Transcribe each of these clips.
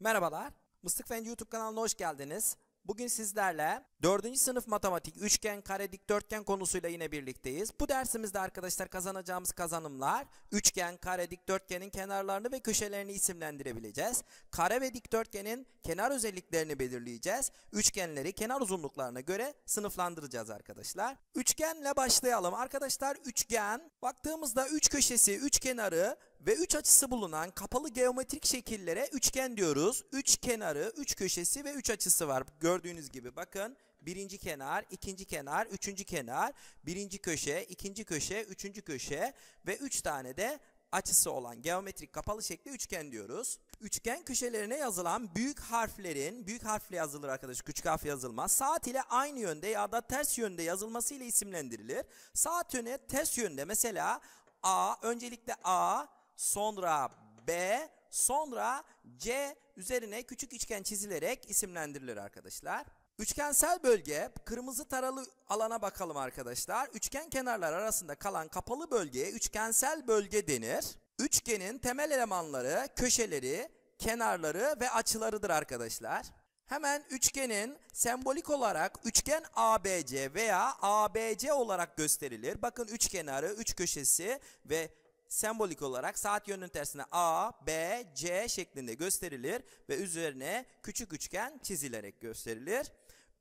Merhabalar, Mıstık Fen YouTube kanalına hoş geldiniz. Bugün sizlerle 4. sınıf matematik üçgen kare dikdörtgen konusuyla yine birlikteyiz. Bu dersimizde arkadaşlar kazanacağımız kazanımlar üçgen kare dikdörtgenin kenarlarını ve köşelerini isimlendirebileceğiz. Kare ve dikdörtgenin kenar özelliklerini belirleyeceğiz. Üçgenleri kenar uzunluklarına göre sınıflandıracağız arkadaşlar. Üçgenle başlayalım. Arkadaşlar üçgen baktığımızda üç köşesi, üç kenarı ve üç açısı bulunan kapalı geometrik şekillere üçgen diyoruz. üç kenarı, üç köşesi ve üç açısı var. Gördüğünüz gibi bakın birinci kenar, ikinci kenar, üçüncü kenar, birinci köşe, ikinci köşe, üçüncü köşe ve üç tane de açısı olan geometrik kapalı şekli üçgen diyoruz. Üçgen köşelerine yazılan büyük harflerin, büyük harfle yazılır arkadaş, küçük harf yazılmaz. Saat ile aynı yönde ya da ters yönde yazılması ile isimlendirilir. Saat yönü, ters yönde mesela A, öncelikle A, sonra B, sonra C üzerine küçük üçgen çizilerek isimlendirilir arkadaşlar. Üçgensel bölge kırmızı taralı alana bakalım arkadaşlar. Üçgen kenarlar arasında kalan kapalı bölgeye üçgensel bölge denir. Üçgenin temel elemanları köşeleri, kenarları ve açılarıdır arkadaşlar. Hemen üçgenin sembolik olarak üçgen ABC veya ABC olarak gösterilir. Bakın üç kenarı, üç köşesi ve sembolik olarak saat yönünün tersine A, B, C şeklinde gösterilir ve üzerine küçük üçgen çizilerek gösterilir.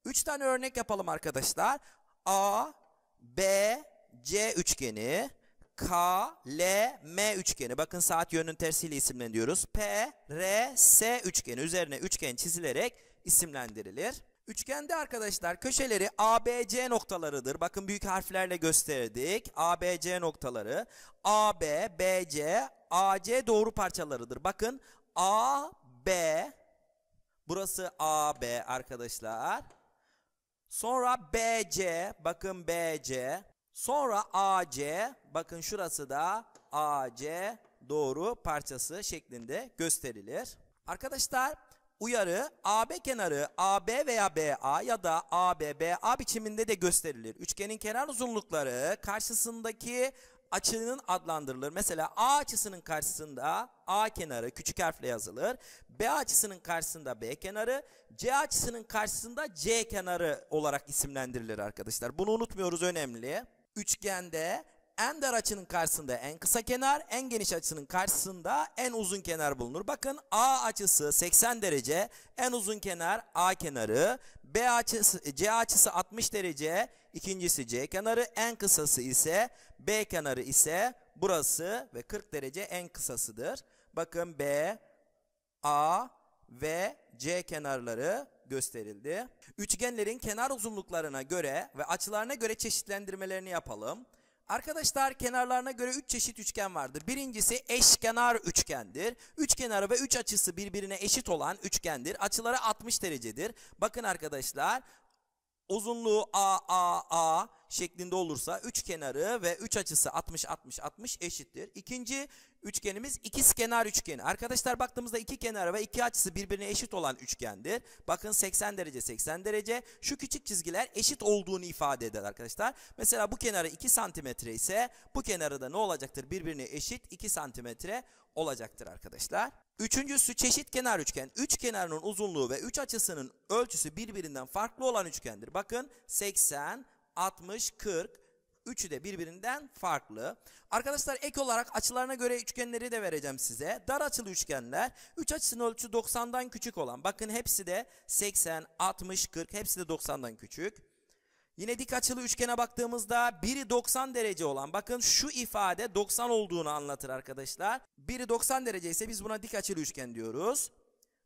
Üç tane örnek yapalım arkadaşlar. A, B, C üçgeni, K, L, M üçgeni. Bakın saat yönünün tersiyle isimleniyoruz. P, R, S üçgeni üzerine üçgen çizilerek isimlendirilir. Üçgende arkadaşlar köşeleri ABC noktalarıdır. Bakın büyük harflerle gösterdik. ABC noktaları. AB, BC, AC doğru parçalarıdır. Bakın AB burası AB arkadaşlar. Sonra BC bakın BC. Sonra AC bakın şurası da AC doğru parçası şeklinde gösterilir. Arkadaşlar uyarı AB kenarı AB veya BA ya da AB, BA biçiminde de gösterilir. Üçgenin kenar uzunlukları karşısındaki açının adlandırılır. Mesela A açısının karşısında A kenarı küçük harfle yazılır. B açısının karşısında B kenarı, C açısının karşısında C kenarı olarak isimlendirilir arkadaşlar. Bunu unutmuyoruz önemli. Üçgende en dar açının karşısında en kısa kenar, en geniş açının karşısında en uzun kenar bulunur. Bakın A açısı 80 derece, en uzun kenar A kenarı, B açısı, C açısı 60 derece, ikincisi C kenarı, en kısası ise B kenarı ise burası ve 40 derece en kısasıdır. Bakın B, A ve C kenarları gösterildi. Üçgenlerin kenar uzunluklarına göre ve açılarına göre çeşitlendirmelerini yapalım. Arkadaşlar kenarlarına göre 3 çeşit üçgen vardır. Birincisi eşkenar üçgendir. Üç kenarı ve 3 açısı birbirine eşit olan üçgendir. Açıları 60 derecedir. Bakın arkadaşlar uzunluğu A, A, A, şeklinde olursa üç kenarı ve üç açısı 60 60 60 eşittir. İkinci üçgenimiz ikiz kenar üçgeni. Arkadaşlar baktığımızda iki kenarı ve iki açısı birbirine eşit olan üçgendir. Bakın 80 derece 80 derece. Şu küçük çizgiler eşit olduğunu ifade eder arkadaşlar. Mesela bu kenarı 2 santimetre ise bu kenarı da ne olacaktır? Birbirine eşit 2 santimetre olacaktır arkadaşlar. Üçüncüsü çeşit kenar üçgen. Üç kenarının uzunluğu ve üç açısının ölçüsü birbirinden farklı olan üçgendir. Bakın 80 60, 40. Üçü de birbirinden farklı. Arkadaşlar ek olarak açılarına göre üçgenleri de vereceğim size. Dar açılı üçgenler üç açısının ölçüsü 90'dan küçük olan. Bakın hepsi de 80, 60, 40 hepsi de 90'dan küçük. Yine dik açılı üçgene baktığımızda biri 90 derece olan bakın şu ifade 90 olduğunu anlatır arkadaşlar. Biri 90 derece ise biz buna dik açılı üçgen diyoruz.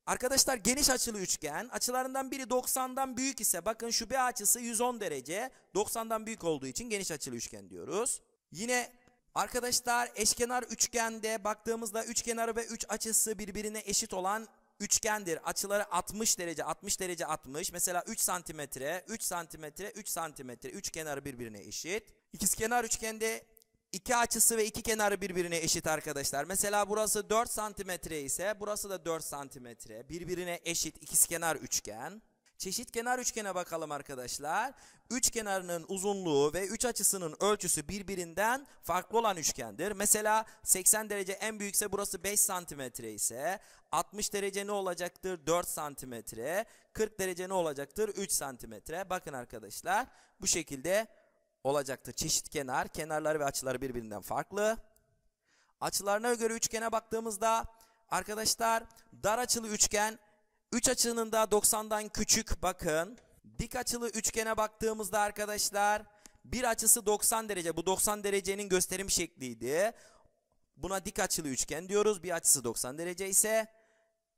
Arkadaşlar geniş açılı üçgen açılarından biri 90'dan büyük ise bakın şu bir açısı 110 derece 90'dan büyük olduğu için geniş açılı üçgen diyoruz. Yine arkadaşlar eşkenar üçgende baktığımızda üç kenarı ve üç açısı birbirine eşit olan üçgendir. Açıları 60 derece 60 derece 60 mesela 3 santimetre 3 santimetre 3 santimetre üç kenarı birbirine eşit. İkizkenar üçgende İki açısı ve iki kenarı birbirine eşit arkadaşlar. Mesela burası 4 santimetre ise burası da 4 santimetre. Birbirine eşit ikizkenar üçgen. Çeşit kenar üçgene bakalım arkadaşlar. Üç kenarının uzunluğu ve üç açısının ölçüsü birbirinden farklı olan üçgendir. Mesela 80 derece en büyükse burası 5 santimetre ise 60 derece ne olacaktır? 4 santimetre. 40 derece ne olacaktır? 3 santimetre. Bakın arkadaşlar bu şekilde olacaktır. Çeşit kenar, kenarları ve açıları birbirinden farklı. Açılarına göre üçgene baktığımızda arkadaşlar dar açılı üçgen 3 açının da 90'dan küçük bakın. Dik açılı üçgene baktığımızda arkadaşlar bir açısı 90 derece. Bu 90 derecenin gösterim şekliydi. Buna dik açılı üçgen diyoruz. Bir açısı 90 derece ise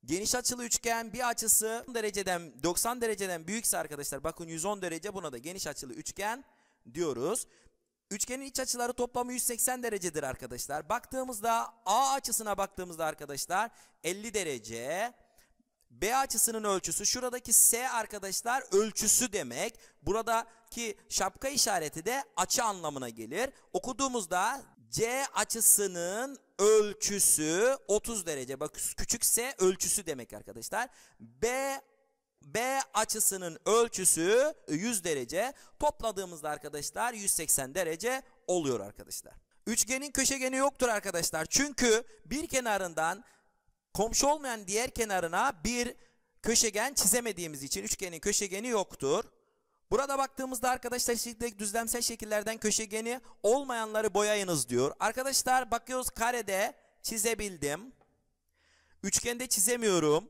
geniş açılı üçgen bir açısı dereceden 90 dereceden büyükse arkadaşlar bakın 110 derece buna da geniş açılı üçgen diyoruz. Üçgenin iç açıları toplamı 180 derecedir arkadaşlar. Baktığımızda A açısına baktığımızda arkadaşlar 50 derece. B açısının ölçüsü şuradaki S arkadaşlar ölçüsü demek. Buradaki şapka işareti de açı anlamına gelir. Okuduğumuzda C açısının ölçüsü 30 derece. Bak küçük S ölçüsü demek arkadaşlar. B B açısının ölçüsü 100 e, derece. Topladığımızda arkadaşlar 180 derece oluyor arkadaşlar. Üçgenin köşegeni yoktur arkadaşlar. Çünkü bir kenarından komşu olmayan diğer kenarına bir köşegen çizemediğimiz için üçgenin köşegeni yoktur. Burada baktığımızda arkadaşlar şekilde düzlemsel şekillerden köşegeni olmayanları boyayınız diyor. Arkadaşlar bakıyoruz karede çizebildim. Üçgende çizemiyorum.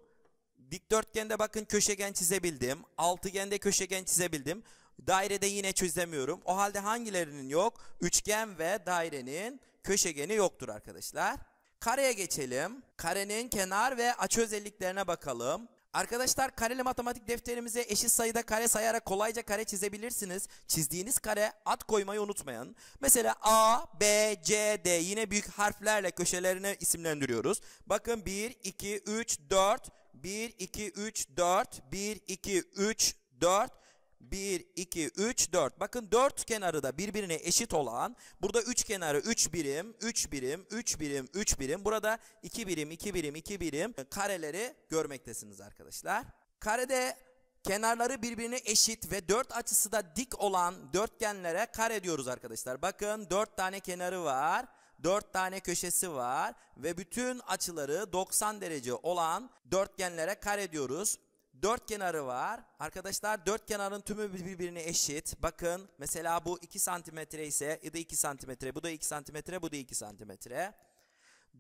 Dikdörtgende bakın köşegen çizebildim. Altıgende köşegen çizebildim. Dairede yine çizemiyorum. O halde hangilerinin yok? Üçgen ve dairenin köşegeni yoktur arkadaşlar. Kareye geçelim. Karenin kenar ve açı özelliklerine bakalım. Arkadaşlar kareli matematik defterimize eşit sayıda kare sayarak kolayca kare çizebilirsiniz. Çizdiğiniz kare at koymayı unutmayın. Mesela A, B, C, D yine büyük harflerle köşelerini isimlendiriyoruz. Bakın 1, 2, 3, 4, 1, 2, 3, 4. 1, 2, 3, 4. 1, 2, 3, 4. Bakın 4 kenarı da birbirine eşit olan. Burada 3 kenarı 3 birim, 3 birim, 3 birim, 3 birim. Burada 2 birim, 2 birim, 2 birim kareleri görmektesiniz arkadaşlar. Karede kenarları birbirine eşit ve 4 açısı da dik olan dörtgenlere kare diyoruz arkadaşlar. Bakın 4 tane kenarı var. 4 tane köşesi var ve bütün açıları 90 derece olan dörtgenlere kare diyoruz. Dört kenarı var. Arkadaşlar dört kenarın tümü birbirine eşit. Bakın mesela bu 2 santimetre ise ya e, da 2 santimetre, bu da 2 santimetre, bu da 2 santimetre.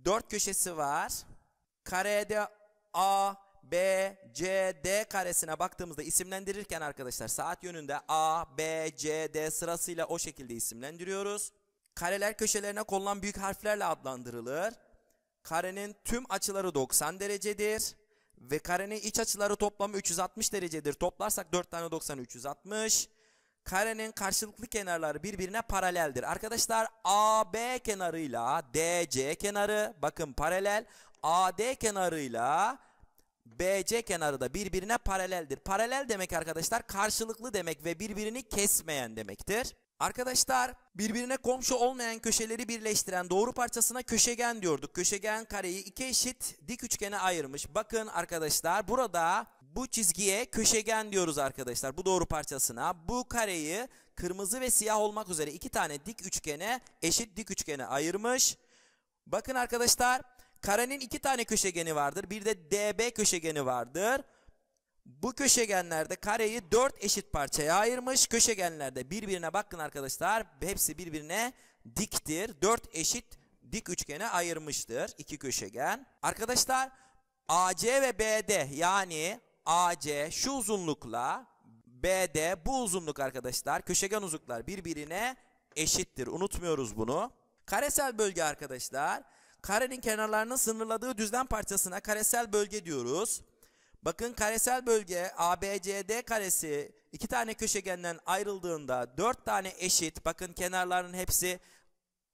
Dört köşesi var. Karede A, B, C, D karesine baktığımızda isimlendirirken arkadaşlar saat yönünde A, B, C, D sırasıyla o şekilde isimlendiriyoruz. Kareler köşelerine konulan büyük harflerle adlandırılır. Karenin tüm açıları 90 derecedir. Ve karenin iç açıları toplamı 360 derecedir. Toplarsak 4 tane 90 360. Karenin karşılıklı kenarları birbirine paraleldir. Arkadaşlar AB kenarıyla DC kenarı bakın paralel. AD kenarıyla BC kenarı da birbirine paraleldir. Paralel demek arkadaşlar karşılıklı demek ve birbirini kesmeyen demektir. Arkadaşlar birbirine komşu olmayan köşeleri birleştiren doğru parçasına köşegen diyorduk. Köşegen kareyi iki eşit dik üçgene ayırmış. Bakın arkadaşlar burada bu çizgiye köşegen diyoruz arkadaşlar. Bu doğru parçasına bu kareyi kırmızı ve siyah olmak üzere iki tane dik üçgene eşit dik üçgene ayırmış. Bakın arkadaşlar karenin iki tane köşegeni vardır. Bir de DB köşegeni vardır bu köşegenlerde kareyi 4 eşit parçaya ayırmış. Köşegenlerde birbirine bakın arkadaşlar. Hepsi birbirine diktir. 4 eşit dik üçgene ayırmıştır. iki köşegen. Arkadaşlar AC ve BD yani AC şu uzunlukla BD bu uzunluk arkadaşlar. Köşegen uzunluklar birbirine eşittir. Unutmuyoruz bunu. Karesel bölge arkadaşlar. Karenin kenarlarının sınırladığı düzlem parçasına karesel bölge diyoruz. Bakın karesel bölge ABCD karesi iki tane köşegenden ayrıldığında dört tane eşit bakın kenarların hepsi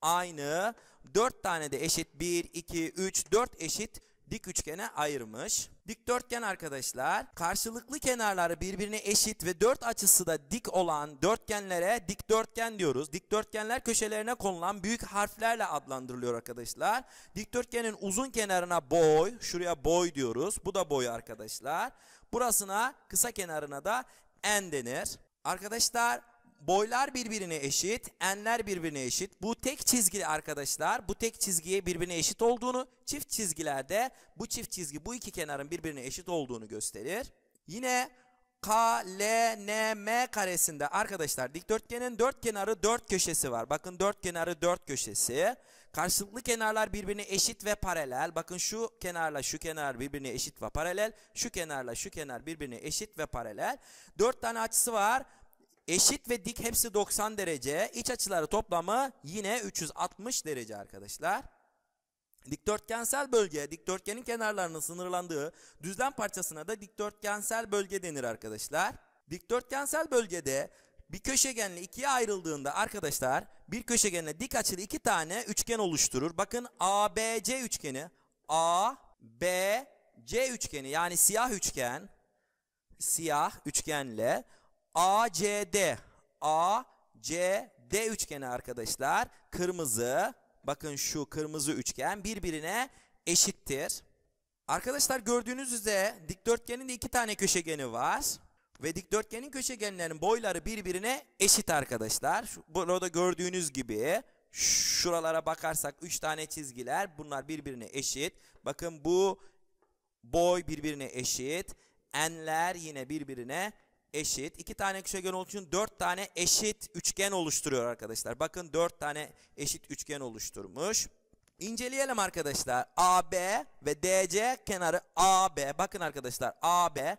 aynı. Dört tane de eşit 1, 2, 3, 4 eşit dik üçgene ayırmış. Dikdörtgen arkadaşlar karşılıklı kenarları birbirine eşit ve dört açısı da dik olan dörtgenlere dikdörtgen diyoruz. Dikdörtgenler köşelerine konulan büyük harflerle adlandırılıyor arkadaşlar. Dikdörtgenin uzun kenarına boy, şuraya boy diyoruz. Bu da boy arkadaşlar. Burasına kısa kenarına da en denir. Arkadaşlar boylar birbirine eşit, enler birbirine eşit. Bu tek çizgili arkadaşlar, bu tek çizgiye birbirine eşit olduğunu, çift çizgilerde bu çift çizgi bu iki kenarın birbirine eşit olduğunu gösterir. Yine K, L, N, M karesinde arkadaşlar dikdörtgenin dört kenarı dört köşesi var. Bakın dört kenarı dört köşesi. Karşılıklı kenarlar birbirine eşit ve paralel. Bakın şu kenarla şu kenar birbirine eşit ve paralel. Şu kenarla şu kenar birbirine eşit ve paralel. Dört tane açısı var. Eşit ve dik hepsi 90 derece. İç açıları toplamı yine 360 derece arkadaşlar. Dikdörtgensel bölge, dikdörtgenin kenarlarının sınırlandığı düzlem parçasına da dikdörtgensel bölge denir arkadaşlar. Dikdörtgensel bölgede bir köşegenle ikiye ayrıldığında arkadaşlar bir köşegenle dik açılı iki tane üçgen oluşturur. Bakın ABC üçgeni, ABC üçgeni yani siyah üçgen, siyah üçgenle ACD ACD üçgeni arkadaşlar kırmızı bakın şu kırmızı üçgen birbirine eşittir. Arkadaşlar gördüğünüz üzere dikdörtgenin de iki tane köşegeni var. Ve dikdörtgenin köşegenlerinin boyları birbirine eşit arkadaşlar. burada gördüğünüz gibi şuralara bakarsak 3 tane çizgiler bunlar birbirine eşit. Bakın bu boy birbirine eşit. Enler yine birbirine eşit eşit. iki tane köşegen olduğu dört tane eşit üçgen oluşturuyor arkadaşlar. Bakın dört tane eşit üçgen oluşturmuş. İnceleyelim arkadaşlar. AB ve DC kenarı AB. Bakın arkadaşlar AB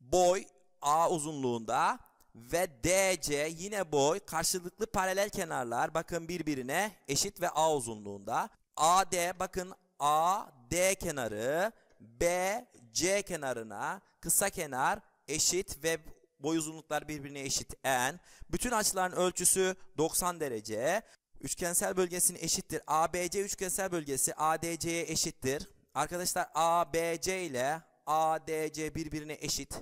boy A uzunluğunda ve DC yine boy karşılıklı paralel kenarlar bakın birbirine eşit ve A uzunluğunda. AD bakın AD kenarı BC kenarına kısa kenar eşit ve boy uzunluklar birbirine eşit n. Bütün açıların ölçüsü 90 derece. Üçgensel bölgesini eşittir. ABC üçgensel bölgesi ADC'ye eşittir. Arkadaşlar ABC ile ADC birbirine eşit.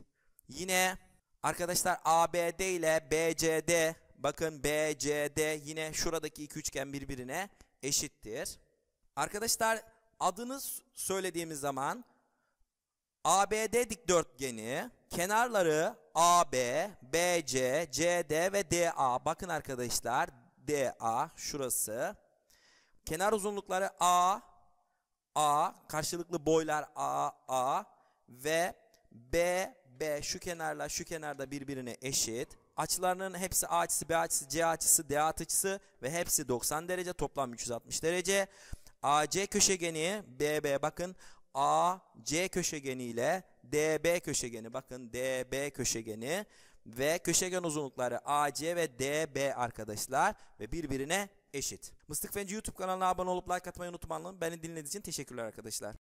Yine arkadaşlar ABD ile BCD bakın BCD yine şuradaki iki üçgen birbirine eşittir. Arkadaşlar adını söylediğimiz zaman ABD dikdörtgeni kenarları AB, BC, CD ve DA. Bakın arkadaşlar DA şurası. Kenar uzunlukları A, A, karşılıklı boylar A, A ve B, B şu kenarla şu kenarda birbirine eşit. Açılarının hepsi A açısı, B açısı, C açısı, D açısı ve hepsi 90 derece toplam 360 derece. AC köşegeni BB bakın AC köşegeni ile DB köşegeni bakın DB köşegeni ve köşegen uzunlukları AC ve DB arkadaşlar ve birbirine eşit. Mıstık Fenci YouTube kanalına abone olup like atmayı unutmayın. Beni dinlediğiniz için teşekkürler arkadaşlar.